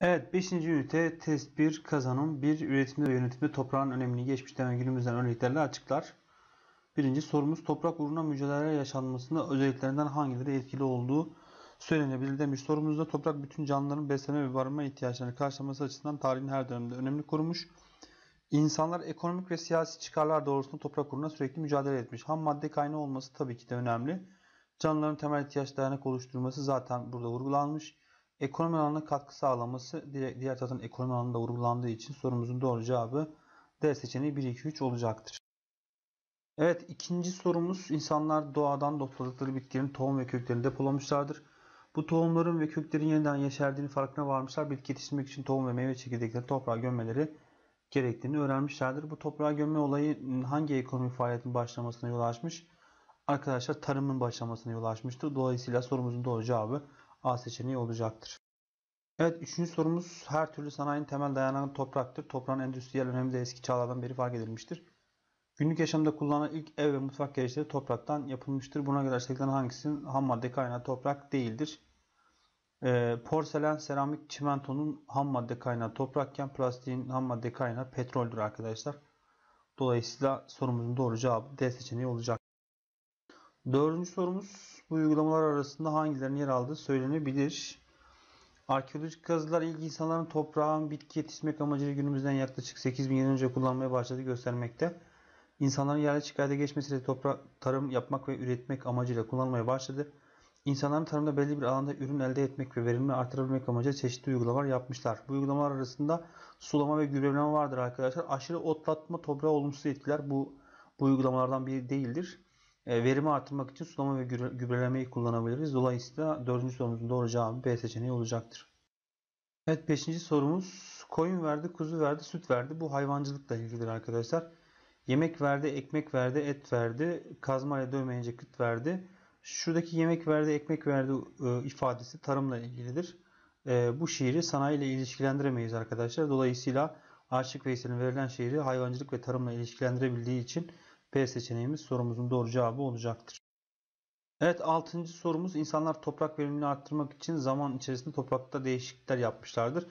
Evet 5. ünite test 1 kazanım 1 üretimde ve yönetimde toprağın önemini geçmişten ve günümüzden örneklerle açıklar. Birinci sorumuz toprak uğruna mücadele yaşanmasında özelliklerinden hangileri etkili olduğu söylenebilir demiş. Sorumuzda toprak bütün canlıların beslenme ve barınma ihtiyaçlarını karşılaması açısından tarihin her döneminde önemli kurmuş. İnsanlar ekonomik ve siyasi çıkarlar doğrultusunda toprak uğruna sürekli mücadele etmiş. Ham madde kaynağı olması tabii ki de önemli. Canlıların temel ihtiyaç dayanak oluşturması zaten burada vurgulanmış. Ekonomi alanına katkı sağlaması diğer taraftan ekonomi alanında vurgulandığı için sorumuzun doğru cevabı D seçeneği 1, 2, 3 olacaktır. Evet ikinci sorumuz insanlar doğadan topladıkları bitkilerin tohum ve köklerini depolamışlardır. Bu tohumların ve köklerin yeniden yeşerdiğini farkına varmışlar. Bitki yetiştirmek için tohum ve meyve çekirdekleri toprağa gömmeleri gerektiğini öğrenmişlerdir. Bu toprağa gömme olayı hangi ekonomi faaliyetinin başlamasına yol açmış? Arkadaşlar tarımın başlamasına yol açmıştır. Dolayısıyla sorumuzun doğru cevabı A seçeneği olacaktır. Evet üçüncü sorumuz her türlü sanayinin temel dayanağı topraktır. Toprağın endüstriyel önemi de eski çağlardan beri fark edilmiştir. Günlük yaşamda kullanılan ilk ev ve mutfak gereçleri topraktan yapılmıştır. Buna göre aşağıdakilerden hangisinin ham madde kaynağı toprak değildir? E, porselen, seramik, çimentonun ham madde kaynağı toprakken plastiğin ham madde kaynağı petroldür arkadaşlar. Dolayısıyla sorumuzun doğru cevabı D seçeneği olacak. Dördüncü sorumuz bu uygulamalar arasında hangilerinin yer aldığı söylenebilir. Arkeolojik kazılar ilk insanların toprağın bitki yetiştirmek amacıyla günümüzden yaklaşık 8000 yıl önce kullanmaya başladığı göstermekte. İnsanların yerleşik hayata geçmesiyle toprak tarım yapmak ve üretmek amacıyla kullanmaya başladı. İnsanların tarımda belli bir alanda ürün elde etmek ve verimini artırabilmek amacıyla çeşitli uygulamalar yapmışlar. Bu uygulamalar arasında sulama ve gübreleme vardır arkadaşlar. Aşırı otlatma toprağa olumsuz etkiler bu, bu uygulamalardan biri değildir. E, verimi artırmak için sulama ve gübrelemeyi kullanabiliriz. Dolayısıyla dördüncü sorumuzun doğru cevabı B seçeneği olacaktır. Evet beşinci sorumuz koyun verdi, kuzu verdi, süt verdi. Bu hayvancılıkla ilgilidir arkadaşlar. Yemek verdi, ekmek verdi, et verdi. Kazma ile dövmeyince kıt verdi. Şuradaki yemek verdi, ekmek verdi e, ifadesi tarımla ilgilidir. E, bu şiiri sanayi ile ilişkilendiremeyiz arkadaşlar. Dolayısıyla Aşık Veysel'in verilen şiiri hayvancılık ve tarımla ilişkilendirebildiği için B seçeneğimiz sorumuzun doğru cevabı olacaktır. Evet 6. sorumuz insanlar toprak verimini arttırmak için zaman içerisinde toprakta değişiklikler yapmışlardır.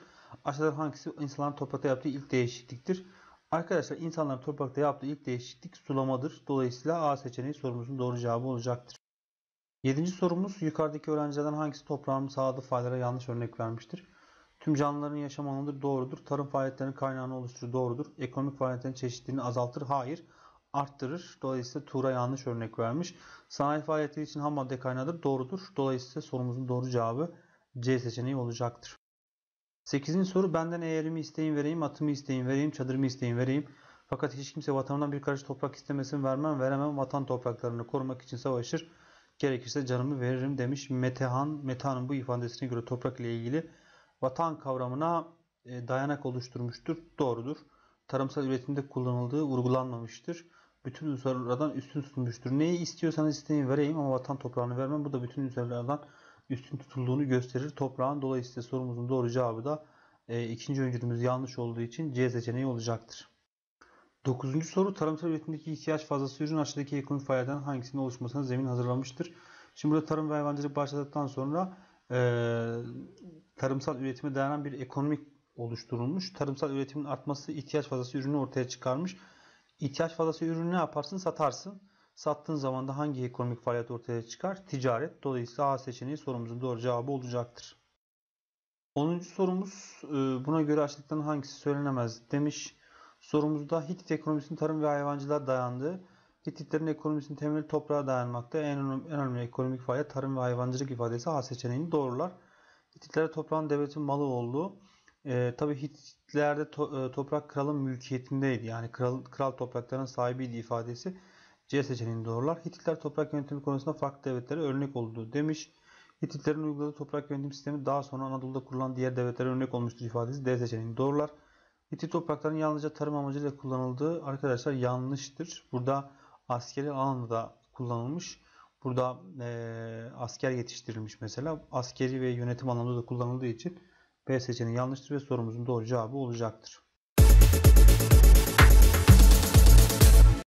Aşağıda hangisi insanların toprakta yaptığı ilk değişikliktir? Arkadaşlar insanların toprakta yaptığı ilk değişiklik sulamadır. Dolayısıyla A seçeneği sorumuzun doğru cevabı olacaktır. 7. sorumuz yukarıdaki öğrencilerden hangisi toprağın sağladığı faydalara yanlış örnek vermiştir? Tüm canlıların yaşam alanıdır doğrudur. Tarım faaliyetlerinin kaynağını oluşturur doğrudur. Ekonomik faaliyetlerin çeşitliliğini azaltır hayır arttırır. Dolayısıyla Tura yanlış örnek vermiş. Sanayi faaliyetleri için ham madde kaynağıdır. Doğrudur. Dolayısıyla sorumuzun doğru cevabı C seçeneği olacaktır. 8. soru benden eğerimi isteyin vereyim, atımı isteyin vereyim, çadırımı isteyin vereyim. Fakat hiç kimse vatanından bir karış toprak istemesin vermem veremem vatan topraklarını korumak için savaşır. Gerekirse canımı veririm demiş. Metehan, Metehan'ın bu ifadesine göre toprak ile ilgili vatan kavramına e, dayanak oluşturmuştur. Doğrudur. Tarımsal üretimde kullanıldığı vurgulanmamıştır bütün uzarlardan üstün tutmuştur. Neyi istiyorsanız isteyin vereyim ama vatan toprağını vermem. Bu da bütün uzarlardan üstün tutulduğunu gösterir. Toprağın dolayısıyla sorumuzun doğru cevabı da e, ikinci öncülümüz yanlış olduğu için C seçeneği olacaktır. Dokuzuncu soru tarımsal üretimdeki ihtiyaç fazlası ürün aşağıdaki ekonomik faaliyetlerin hangisinin oluşmasına zemin hazırlamıştır? Şimdi burada tarım ve hayvancılık başladıktan sonra e, tarımsal üretime dayanan bir ekonomik oluşturulmuş. Tarımsal üretimin artması ihtiyaç fazlası ürünü ortaya çıkarmış. İhtiyaç fazlası ürünü ne yaparsın? Satarsın. Sattığın zaman da hangi ekonomik faaliyet ortaya çıkar? Ticaret. Dolayısıyla A seçeneği sorumuzun doğru cevabı olacaktır. 10. sorumuz e, buna göre açlıktan hangisi söylenemez demiş. Sorumuzda Hitit ekonomisinin tarım ve hayvancılığa dayandığı, Hititlerin ekonomisinin temeli toprağa dayanmakta. En önemli, en önemli ekonomik faaliyet tarım ve hayvancılık ifadesi A seçeneğini doğrular. Hititlere toprağın devletin malı olduğu, e, tabii Hitler'de to, e, toprak kralın mülkiyetindeydi. Yani kral, kral toprakların sahibiydi ifadesi C seçeneğini doğrular. Hititler toprak yönetimi konusunda farklı devletlere örnek oldu demiş. Hititlerin uyguladığı toprak yönetim sistemi daha sonra Anadolu'da kurulan diğer devletlere örnek olmuştur ifadesi D seçeneğini doğrular. Hitit topraklarının yalnızca tarım amacıyla kullanıldığı arkadaşlar yanlıştır. Burada askeri alanda kullanılmış. Burada e, asker yetiştirilmiş mesela. Askeri ve yönetim anlamında da kullanıldığı için B seçeneği yanlıştır ve sorumuzun doğru cevabı olacaktır.